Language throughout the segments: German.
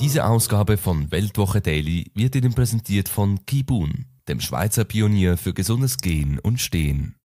Diese Ausgabe von Weltwoche Daily wird Ihnen präsentiert von Kibun, dem Schweizer Pionier für gesundes Gehen und Stehen.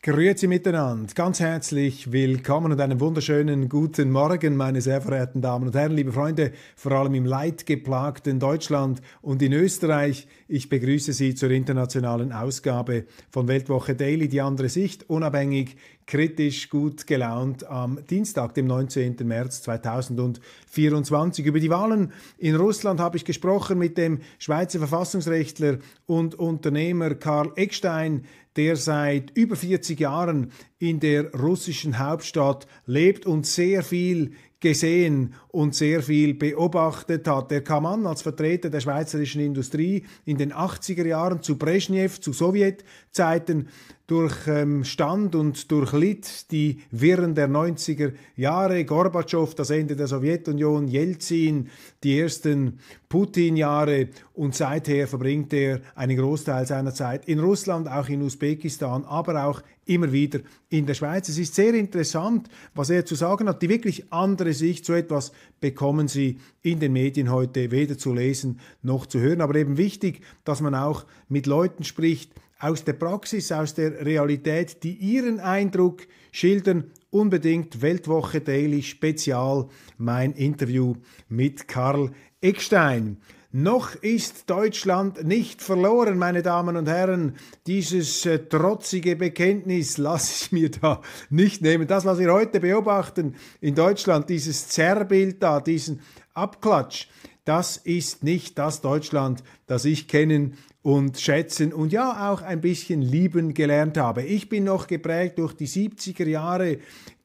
Grüezi miteinander, ganz herzlich willkommen und einen wunderschönen guten Morgen, meine sehr verehrten Damen und Herren, liebe Freunde, vor allem im leidgeplagten Deutschland und in Österreich. Ich begrüße Sie zur internationalen Ausgabe von Weltwoche Daily, die andere Sicht, unabhängig, kritisch gut gelaunt am Dienstag, dem 19. März 2024. Über die Wahlen in Russland habe ich gesprochen mit dem Schweizer Verfassungsrechtler und Unternehmer Karl Eckstein, der seit über 40 Jahren in der russischen Hauptstadt lebt und sehr viel gesehen und sehr viel beobachtet hat. Er kam an als Vertreter der schweizerischen Industrie in den 80er Jahren zu Brezhnev, zu Sowjetzeiten, durchstand ähm, und durchlitt die Wirren der 90er Jahre. Gorbatschow, das Ende der Sowjetunion, Jelzin, die ersten Putin-Jahre und seither verbringt er einen Großteil seiner Zeit in Russland, auch in Usbekistan, aber auch immer wieder in der Schweiz. Es ist sehr interessant, was er zu sagen hat. Die wirklich andere Sicht zu etwas bekommen Sie in den Medien heute weder zu lesen noch zu hören. Aber eben wichtig, dass man auch mit Leuten spricht aus der Praxis, aus der Realität, die ihren Eindruck schildern. Unbedingt Weltwoche Daily Spezial, mein Interview mit Karl Eckstein. Noch ist Deutschland nicht verloren, meine Damen und Herren. Dieses äh, trotzige Bekenntnis lasse ich mir da nicht nehmen. Das, was wir heute beobachten in Deutschland, dieses Zerrbild da, diesen Abklatsch, das ist nicht das Deutschland, das ich kennen und schätzen und ja auch ein bisschen lieben gelernt habe. Ich bin noch geprägt durch die 70er Jahre,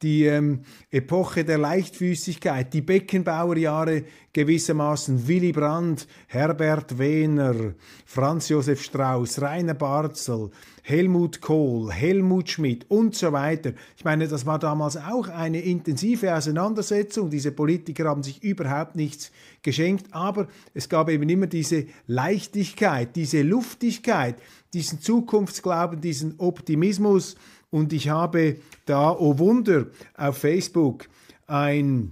die ähm, Epoche der Leichtfüßigkeit, die Beckenbauerjahre gewissermaßen, Willy Brandt, Herbert Wehner, Franz Josef Strauß, Rainer Barzel, Helmut Kohl, Helmut Schmidt und so weiter. Ich meine, das war damals auch eine intensive Auseinandersetzung. Diese Politiker haben sich überhaupt nichts geschenkt, aber es gab eben immer diese Leichtfüßigkeit. Leichtigkeit, diese Luftigkeit, diesen Zukunftsglauben, diesen Optimismus. Und ich habe da, oh Wunder, auf Facebook ein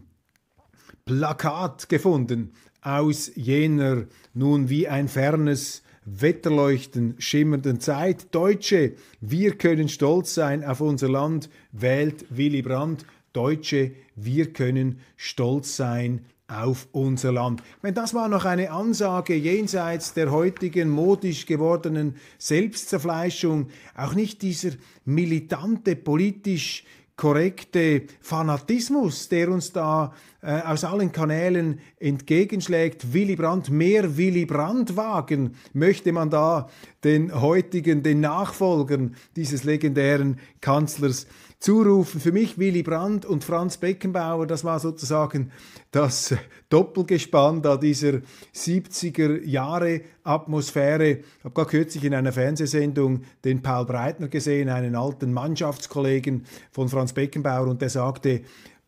Plakat gefunden aus jener nun wie ein fernes Wetterleuchten schimmernden Zeit. Deutsche, wir können stolz sein auf unser Land, wählt Willy Brandt. Deutsche, wir können stolz sein, auf unser Land. Wenn das war noch eine Ansage jenseits der heutigen modisch gewordenen Selbstzerfleischung. Auch nicht dieser militante, politisch korrekte Fanatismus, der uns da äh, aus allen Kanälen entgegenschlägt. Willy Brandt, mehr Willy Brandt wagen, möchte man da den heutigen, den Nachfolgern dieses legendären Kanzlers zurufen. Für mich Willy Brandt und Franz Beckenbauer, das war sozusagen das Doppelgespann da dieser 70er Jahre Atmosphäre. Ich habe gerade kürzlich in einer Fernsehsendung den Paul Breitner gesehen, einen alten Mannschaftskollegen von Franz Beckenbauer, und der sagte,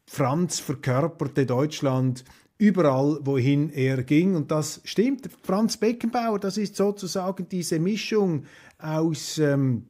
Franz verkörperte Deutschland überall, wohin er ging. Und das stimmt. Franz Beckenbauer, das ist sozusagen diese Mischung aus ähm,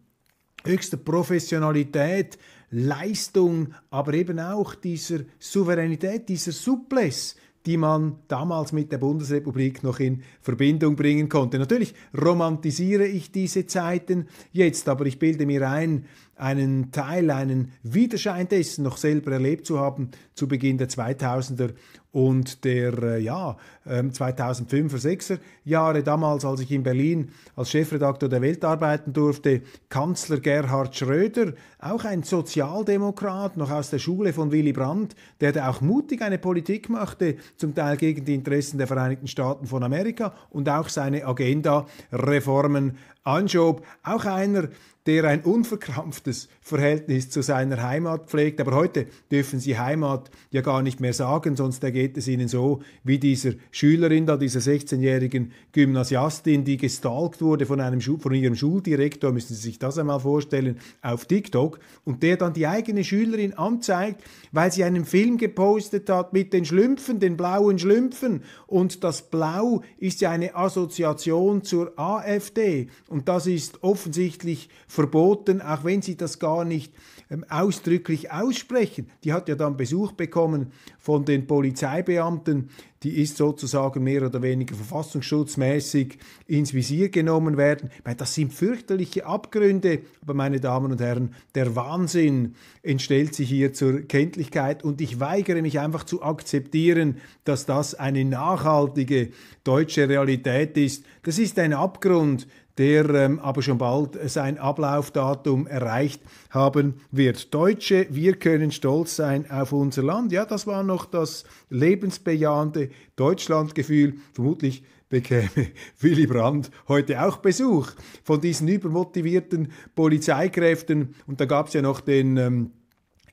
höchster Professionalität, Leistung, aber eben auch dieser Souveränität, dieser Souplesse die man damals mit der Bundesrepublik noch in Verbindung bringen konnte. Natürlich romantisiere ich diese Zeiten jetzt, aber ich bilde mir ein, einen Teil, einen Widerschein dessen noch selber erlebt zu haben zu Beginn der 2000er und der äh, ja, 2005er, ähm, 6er Jahre, damals, als ich in Berlin als Chefredakteur der Welt arbeiten durfte, Kanzler Gerhard Schröder, auch ein Sozialdemokrat, noch aus der Schule von Willy Brandt, der da auch mutig eine Politik machte, zum Teil gegen die Interessen der Vereinigten Staaten von Amerika und auch seine Agenda Reformen Anschob, auch einer, der ein unverkrampftes Verhältnis zu seiner Heimat pflegt. Aber heute dürfen sie Heimat ja gar nicht mehr sagen, sonst ergeht es ihnen so wie dieser Schülerin da, dieser 16-jährigen Gymnasiastin, die gestalkt wurde von, einem von ihrem Schuldirektor, müssen Sie sich das einmal vorstellen, auf TikTok und der dann die eigene Schülerin anzeigt, weil sie einen Film gepostet hat mit den Schlümpfen, den blauen Schlümpfen und das Blau ist ja eine Assoziation zur AfD und und das ist offensichtlich verboten, auch wenn sie das gar nicht ähm, ausdrücklich aussprechen. Die hat ja dann Besuch bekommen von den Polizeibeamten. Die ist sozusagen mehr oder weniger verfassungsschutzmäßig ins Visier genommen werden. Weil das sind fürchterliche Abgründe. Aber meine Damen und Herren, der Wahnsinn entstellt sich hier zur Kenntlichkeit. Und ich weigere mich einfach zu akzeptieren, dass das eine nachhaltige deutsche Realität ist. Das ist ein Abgrund, der ähm, aber schon bald sein Ablaufdatum erreicht haben wird. Deutsche, wir können stolz sein auf unser Land. Ja, das war noch das lebensbejahende Deutschlandgefühl. Vermutlich bekäme Willy Brandt heute auch Besuch von diesen übermotivierten Polizeikräften. Und da gab es ja noch den... Ähm,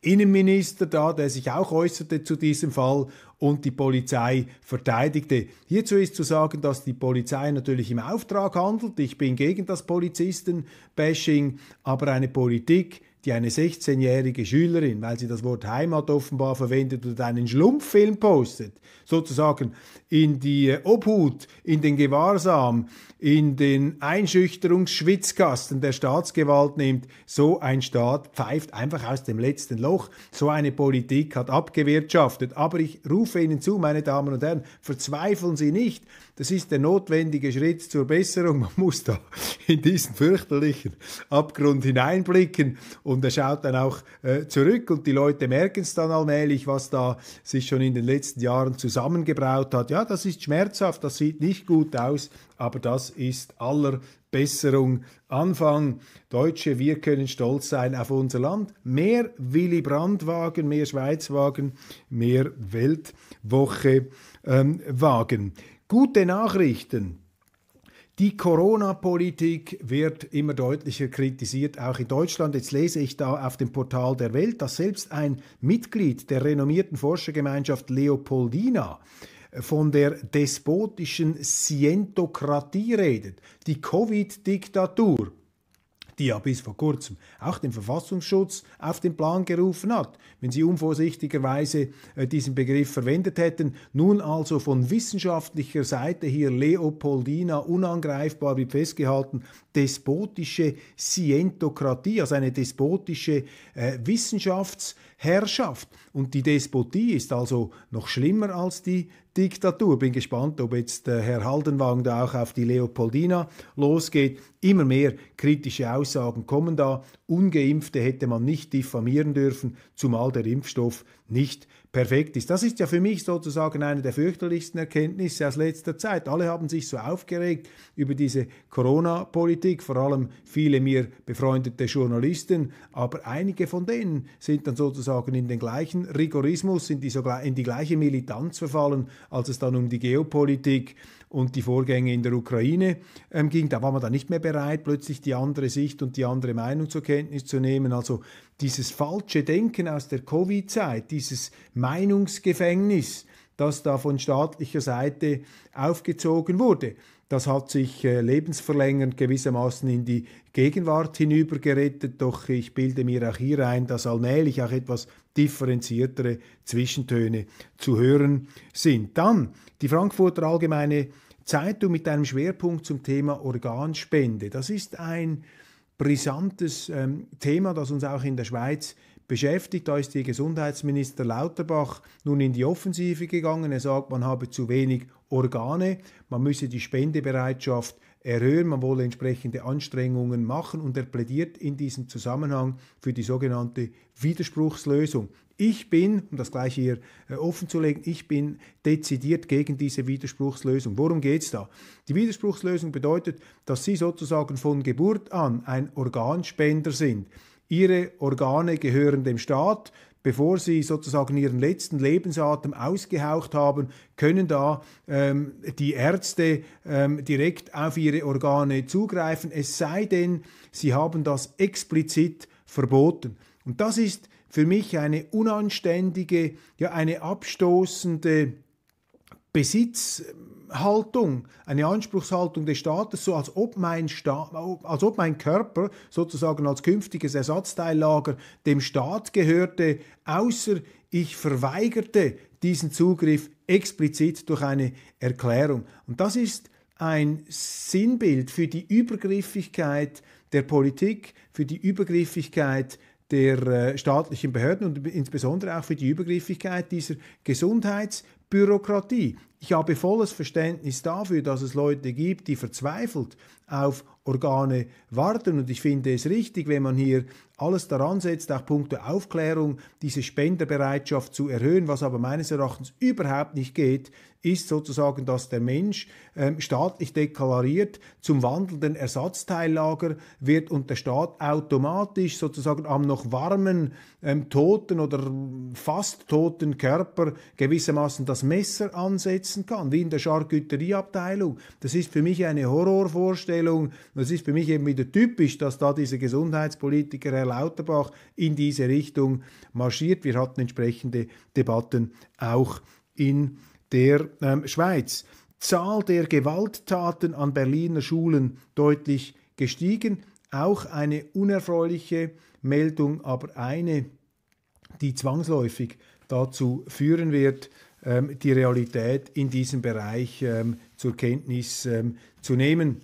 Innenminister da, der sich auch äußerte zu diesem Fall und die Polizei verteidigte. Hierzu ist zu sagen, dass die Polizei natürlich im Auftrag handelt. Ich bin gegen das Polizistenbashing, aber eine Politik, die eine 16-jährige Schülerin, weil sie das Wort Heimat offenbar verwendet oder einen Schlumpffilm postet, sozusagen in die äh, Obhut, in den Gewahrsam, in den Einschüchterungsschwitzkasten der Staatsgewalt nimmt, so ein Staat pfeift einfach aus dem letzten Loch. So eine Politik hat abgewirtschaftet. Aber ich rufe Ihnen zu, meine Damen und Herren, verzweifeln Sie nicht. Das ist der notwendige Schritt zur Besserung. Man muss da in diesen fürchterlichen Abgrund hineinblicken und und er schaut dann auch äh, zurück und die Leute merken es dann allmählich, was da sich schon in den letzten Jahren zusammengebraut hat. Ja, das ist schmerzhaft, das sieht nicht gut aus, aber das ist aller Besserung Anfang. Deutsche, wir können stolz sein auf unser Land. Mehr Willy Brandt-Wagen, mehr Schweiz-Wagen, mehr Weltwoche-Wagen. Ähm, Gute Nachrichten die Corona-Politik wird immer deutlicher kritisiert, auch in Deutschland. Jetzt lese ich da auf dem Portal der Welt, dass selbst ein Mitglied der renommierten Forschergemeinschaft Leopoldina von der despotischen Scientokratie redet, die Covid-Diktatur die ja bis vor kurzem auch den Verfassungsschutz auf den Plan gerufen hat, wenn sie unvorsichtigerweise äh, diesen Begriff verwendet hätten. Nun also von wissenschaftlicher Seite hier Leopoldina unangreifbar wie festgehalten, despotische Scientokratie, also eine despotische äh, Wissenschaftsherrschaft. Und die Despotie ist also noch schlimmer als die Diktatur. Bin gespannt, ob jetzt Herr Haldenwang da auch auf die Leopoldina losgeht. Immer mehr kritische Aussagen kommen da Ungeimpfte hätte man nicht diffamieren dürfen, zumal der Impfstoff nicht perfekt ist. Das ist ja für mich sozusagen eine der fürchterlichsten Erkenntnisse aus letzter Zeit. Alle haben sich so aufgeregt über diese Corona-Politik, vor allem viele mir befreundete Journalisten, aber einige von denen sind dann sozusagen in den gleichen Rigorismus, sind die, in die gleiche Militanz verfallen, als es dann um die Geopolitik und die Vorgänge in der Ukraine ähm, ging. Da war man dann nicht mehr bereit, plötzlich die andere Sicht und die andere Meinung zur Kenntnis zu nehmen. Also dieses falsche Denken aus der Covid-Zeit, dieses Meinungsgefängnis, das da von staatlicher Seite aufgezogen wurde. Das hat sich äh, lebensverlängernd gewissermaßen in die Gegenwart hinübergerettet, doch ich bilde mir auch hier ein, dass allmählich auch etwas differenziertere Zwischentöne zu hören sind. Dann die Frankfurter Allgemeine Zeitung mit einem Schwerpunkt zum Thema Organspende. Das ist ein brisantes ähm, Thema, das uns auch in der Schweiz beschäftigt. Da ist die Gesundheitsminister Lauterbach nun in die Offensive gegangen. Er sagt, man habe zu wenig Organe, man müsse die Spendebereitschaft erhöhen, man wolle entsprechende Anstrengungen machen und er plädiert in diesem Zusammenhang für die sogenannte Widerspruchslösung. Ich bin, um das gleich hier äh, offen zu legen, ich bin dezidiert gegen diese Widerspruchslösung. Worum geht es da? Die Widerspruchslösung bedeutet, dass Sie sozusagen von Geburt an ein Organspender sind. Ihre Organe gehören dem Staat, bevor sie sozusagen ihren letzten Lebensatem ausgehaucht haben, können da ähm, die Ärzte ähm, direkt auf ihre Organe zugreifen, es sei denn, sie haben das explizit verboten. Und das ist für mich eine unanständige, ja eine abstoßende Besitzhaltung, eine Anspruchshaltung des Staates, so als ob mein, Sta als ob mein Körper sozusagen als künftiges Ersatzteillager dem Staat gehörte, außer ich verweigerte diesen Zugriff explizit durch eine Erklärung. Und das ist ein Sinnbild für die Übergriffigkeit der Politik, für die Übergriffigkeit der äh, staatlichen Behörden und insbesondere auch für die Übergriffigkeit dieser Gesundheits- Bürokratie. Ich habe volles Verständnis dafür, dass es Leute gibt, die verzweifelt auf Organe warten. Und ich finde es richtig, wenn man hier alles daran setzt, auch punkto Aufklärung, diese Spenderbereitschaft zu erhöhen. Was aber meines Erachtens überhaupt nicht geht, ist sozusagen, dass der Mensch ähm, staatlich deklariert zum wandelnden Ersatzteillager wird und der Staat automatisch sozusagen am noch warmen, ähm, toten oder fast toten Körper gewissermaßen das Messer ansetzen kann, wie in der Charcuterieabteilung. Das ist für mich eine Horrorvorstellung Einstellung. Das ist für mich eben wieder typisch, dass da dieser Gesundheitspolitiker Herr Lauterbach in diese Richtung marschiert. Wir hatten entsprechende Debatten auch in der ähm, Schweiz. Zahl der Gewalttaten an Berliner Schulen deutlich gestiegen. Auch eine unerfreuliche Meldung, aber eine, die zwangsläufig dazu führen wird, ähm, die Realität in diesem Bereich ähm, zur Kenntnis ähm, zu nehmen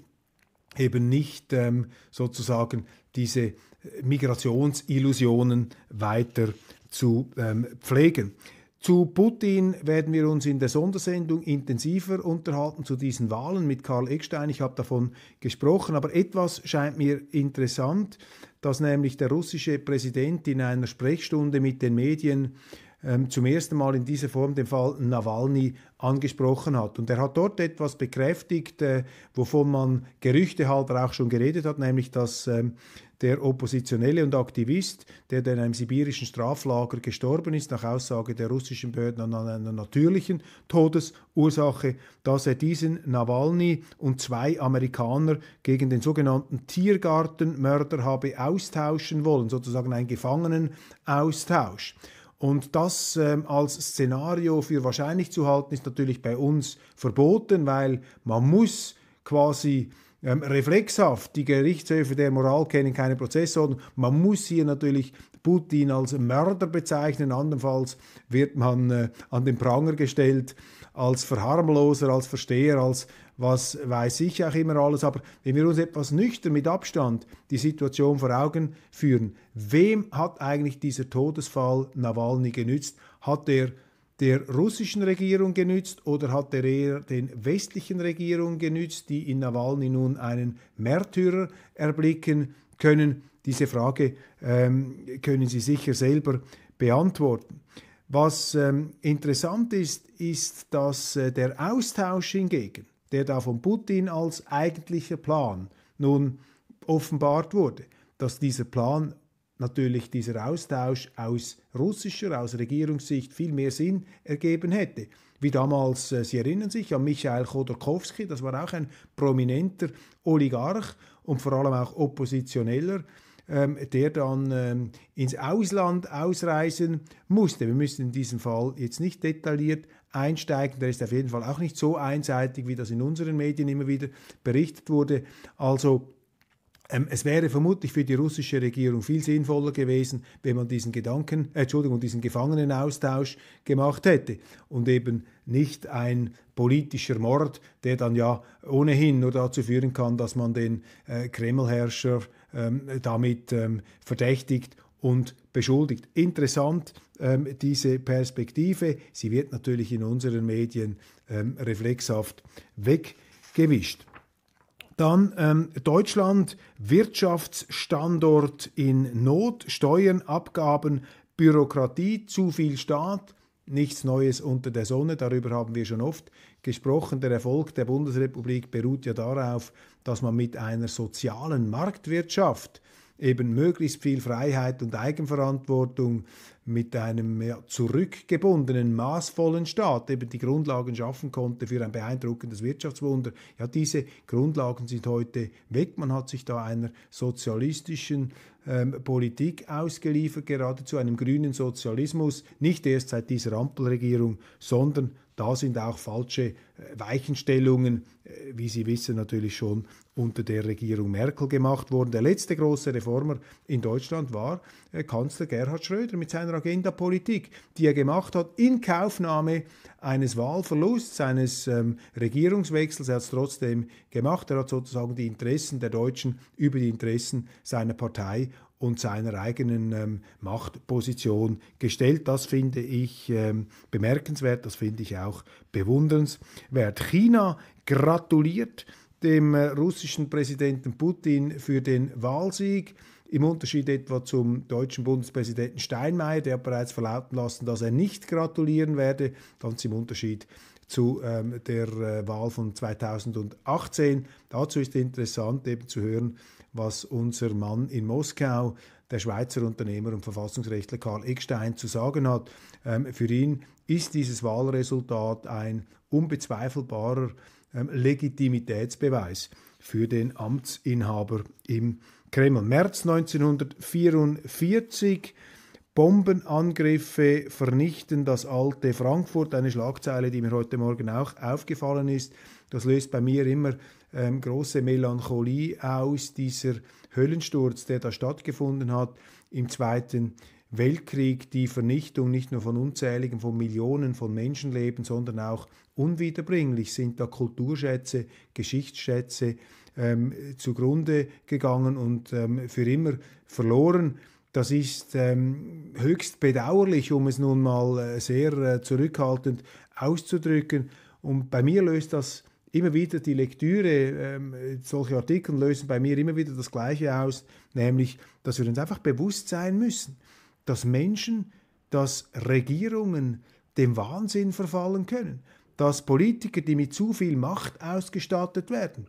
eben nicht ähm, sozusagen diese äh, Migrationsillusionen weiter zu ähm, pflegen. Zu Putin werden wir uns in der Sondersendung intensiver unterhalten zu diesen Wahlen mit Karl Eckstein. Ich habe davon gesprochen, aber etwas scheint mir interessant, dass nämlich der russische Präsident in einer Sprechstunde mit den Medien ähm, zum ersten Mal in dieser Form den Fall Nawalny angesprochen hat. Und er hat dort etwas bekräftigt, äh, wovon man Gerüchte halber auch schon geredet hat, nämlich dass ähm, der Oppositionelle und Aktivist, der in einem sibirischen Straflager gestorben ist, nach Aussage der russischen Behörden an einer natürlichen Todesursache, dass er diesen Nawalny und zwei Amerikaner gegen den sogenannten Tiergartenmörder habe austauschen wollen, sozusagen einen Gefangenenaustausch. Und das ähm, als Szenario für wahrscheinlich zu halten, ist natürlich bei uns verboten, weil man muss quasi ähm, reflexhaft. Die Gerichtshöfe der Moral kennen keine Prozessordnung. Man muss hier natürlich Putin als Mörder bezeichnen, andernfalls wird man äh, an den Pranger gestellt als Verharmloser, als Versteher, als was weiß ich auch immer alles. Aber wenn wir uns etwas nüchtern mit Abstand die Situation vor Augen führen, wem hat eigentlich dieser Todesfall Nawalny genützt? Hat er der russischen Regierung genützt oder hat er eher den westlichen Regierungen genützt, die in Nawalny nun einen Märtyrer erblicken können? Diese Frage ähm, können Sie sicher selber beantworten. Was ähm, interessant ist, ist, dass äh, der Austausch hingegen, der da von Putin als eigentlicher Plan nun offenbart wurde, dass dieser Plan natürlich dieser Austausch aus russischer, aus Regierungssicht viel mehr Sinn ergeben hätte. Wie damals, äh, Sie erinnern sich an Michael Chodorkowski, das war auch ein prominenter Oligarch und vor allem auch Oppositioneller, ähm, der dann ähm, ins Ausland ausreisen musste. Wir müssen in diesem Fall jetzt nicht detailliert einsteigen. Der ist auf jeden Fall auch nicht so einseitig, wie das in unseren Medien immer wieder berichtet wurde. Also ähm, es wäre vermutlich für die russische Regierung viel sinnvoller gewesen, wenn man diesen Gedanken, äh, Entschuldigung, diesen Gefangenenaustausch gemacht hätte und eben nicht ein politischer Mord, der dann ja ohnehin nur dazu führen kann, dass man den äh, Kremlherrscher ähm, damit ähm, verdächtigt und beschuldigt. Interessant ähm, diese Perspektive. Sie wird natürlich in unseren Medien ähm, reflexhaft weggewischt. Dann ähm, Deutschland, Wirtschaftsstandort in Not, Steuern, Abgaben, Bürokratie, zu viel Staat, nichts Neues unter der Sonne, darüber haben wir schon oft gesprochen. Der Erfolg der Bundesrepublik beruht ja darauf, dass man mit einer sozialen Marktwirtschaft eben möglichst viel Freiheit und Eigenverantwortung mit einem zurückgebundenen, maßvollen Staat eben die Grundlagen schaffen konnte für ein beeindruckendes Wirtschaftswunder. Ja, diese Grundlagen sind heute weg. Man hat sich da einer sozialistischen ähm, Politik ausgeliefert, geradezu einem grünen Sozialismus, nicht erst seit dieser Ampelregierung, sondern da sind auch falsche äh, Weichenstellungen, äh, wie Sie wissen, natürlich schon unter der Regierung Merkel gemacht worden. Der letzte große Reformer in Deutschland war äh, Kanzler Gerhard Schröder mit seiner Agenda-Politik, die er gemacht hat in Kaufnahme eines Wahlverlusts, eines ähm, Regierungswechsels. Er hat es trotzdem gemacht. Er hat sozusagen die Interessen der Deutschen über die Interessen seiner Partei und seiner eigenen ähm, Machtposition gestellt. Das finde ich ähm, bemerkenswert, das finde ich auch bewundernswert. China gratuliert dem äh, russischen Präsidenten Putin für den Wahlsieg. Im Unterschied etwa zum deutschen Bundespräsidenten Steinmeier, der hat bereits verlauten lassen, dass er nicht gratulieren werde, ganz im Unterschied zu ähm, der äh, Wahl von 2018. Dazu ist interessant eben zu hören, was unser Mann in Moskau, der Schweizer Unternehmer und Verfassungsrechtler Karl Eckstein, zu sagen hat. Ähm, für ihn ist dieses Wahlresultat ein unbezweifelbarer ähm, Legitimitätsbeweis für den Amtsinhaber im Kreml. März 1944 Bombenangriffe vernichten das alte Frankfurt. Eine Schlagzeile, die mir heute Morgen auch aufgefallen ist. Das löst bei mir immer ähm, große Melancholie aus, dieser Höllensturz, der da stattgefunden hat im Zweiten Weltkrieg, die Vernichtung nicht nur von unzähligen, von Millionen von Menschenleben, sondern auch unwiederbringlich sind da Kulturschätze, Geschichtsschätze ähm, zugrunde gegangen und ähm, für immer verloren. Das ist ähm, höchst bedauerlich, um es nun mal äh, sehr äh, zurückhaltend auszudrücken. Und bei mir löst das immer wieder die Lektüre ähm, solcher Artikel lösen bei mir immer wieder das Gleiche aus, nämlich, dass wir uns einfach bewusst sein müssen, dass Menschen, dass Regierungen dem Wahnsinn verfallen können, dass Politiker, die mit zu viel Macht ausgestattet werden,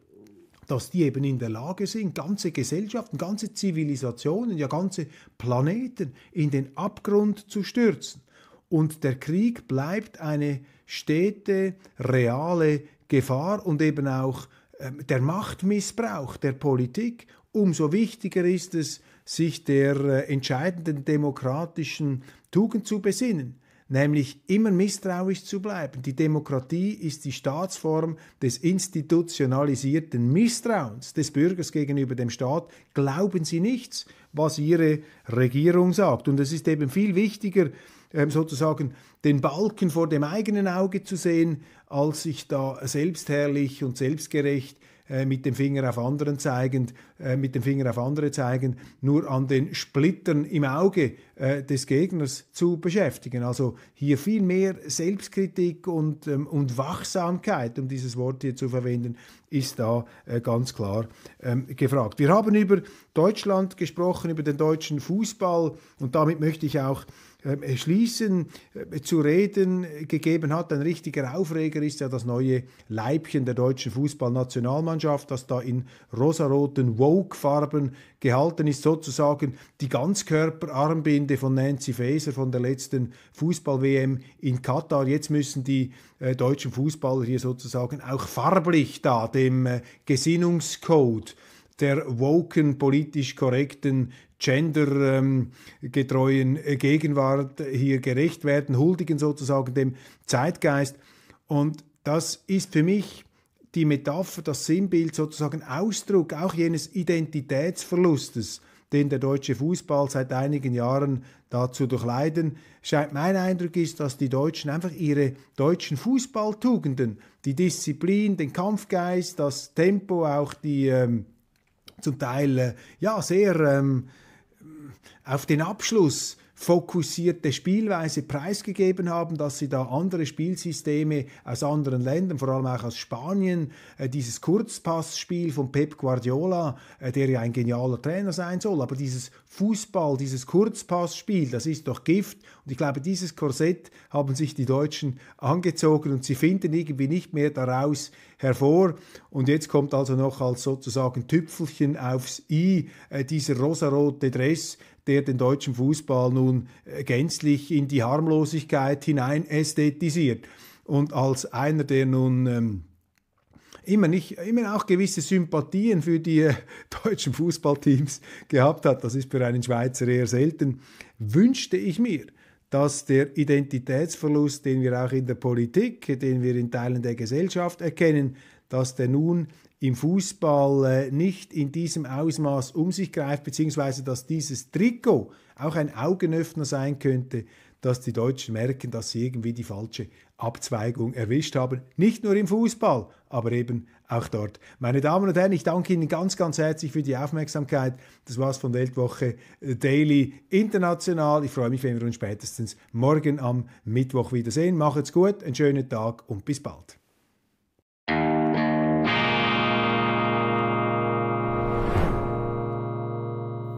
dass die eben in der Lage sind, ganze Gesellschaften, ganze Zivilisationen, ja ganze Planeten in den Abgrund zu stürzen. Und der Krieg bleibt eine stete, reale Gefahr und eben auch ähm, der Machtmissbrauch der Politik, umso wichtiger ist es, sich der äh, entscheidenden demokratischen Tugend zu besinnen nämlich immer misstrauisch zu bleiben. Die Demokratie ist die Staatsform des institutionalisierten Misstrauens des Bürgers gegenüber dem Staat. Glauben Sie nichts, was Ihre Regierung sagt. Und es ist eben viel wichtiger, ähm, sozusagen den Balken vor dem eigenen Auge zu sehen, als sich da selbstherrlich und selbstgerecht äh, mit dem Finger auf anderen zeigend, äh, mit dem Finger auf andere zeigen, nur an den Splittern im Auge äh, des Gegners zu beschäftigen. Also hier viel mehr Selbstkritik und, ähm, und Wachsamkeit, um dieses Wort hier zu verwenden, ist da ganz klar ähm, gefragt. Wir haben über Deutschland gesprochen, über den deutschen Fußball und damit möchte ich auch ähm, Schließen äh, zu reden gegeben hat. Ein richtiger Aufreger ist ja das neue Leibchen der deutschen Fußballnationalmannschaft, das da in rosaroten Woke-Farben gehalten ist, sozusagen die Ganzkörperarmbinde von Nancy Faeser von der letzten Fußball-WM in Katar. Jetzt müssen die äh, deutschen Fußballer hier sozusagen auch farblich da dem äh, Gesinnungscode der woken politisch korrekten gendergetreuen äh, Gegenwart hier gerecht werden, huldigen sozusagen dem Zeitgeist. Und das ist für mich die Metapher, das Sinnbild sozusagen Ausdruck auch jenes Identitätsverlustes, den der deutsche Fußball seit einigen Jahren dazu durchleiden scheint. Mein Eindruck ist, dass die Deutschen einfach ihre deutschen Fußballtugenden, die Disziplin, den Kampfgeist, das Tempo, auch die ähm, zum Teil äh, ja sehr ähm, auf den Abschluss fokussierte Spielweise preisgegeben haben, dass sie da andere Spielsysteme aus anderen Ländern, vor allem auch aus Spanien, äh, dieses Kurzpassspiel von Pep Guardiola, äh, der ja ein genialer Trainer sein soll, aber dieses Fußball, dieses Kurzpassspiel, das ist doch Gift und ich glaube, dieses Korsett haben sich die Deutschen angezogen und sie finden irgendwie nicht mehr daraus hervor. Und jetzt kommt also noch als sozusagen Tüpfelchen aufs i äh, dieser rosarote Dress, der den deutschen Fußball nun äh, gänzlich in die Harmlosigkeit hinein ästhetisiert. Und als einer, der nun... Ähm, immer nicht, immer auch gewisse Sympathien für die äh, deutschen Fußballteams gehabt hat, das ist für einen Schweizer eher selten, wünschte ich mir, dass der Identitätsverlust, den wir auch in der Politik, den wir in Teilen der Gesellschaft erkennen, dass der nun im Fußball äh, nicht in diesem Ausmaß um sich greift, beziehungsweise dass dieses Trikot auch ein Augenöffner sein könnte, dass die Deutschen merken, dass sie irgendwie die falsche Abzweigung erwischt haben. Nicht nur im Fußball, aber eben auch dort. Meine Damen und Herren, ich danke Ihnen ganz, ganz herzlich für die Aufmerksamkeit. Das war es von Weltwoche äh, Daily International. Ich freue mich, wenn wir uns spätestens morgen am Mittwoch wiedersehen. Macht's gut, einen schönen Tag und bis bald.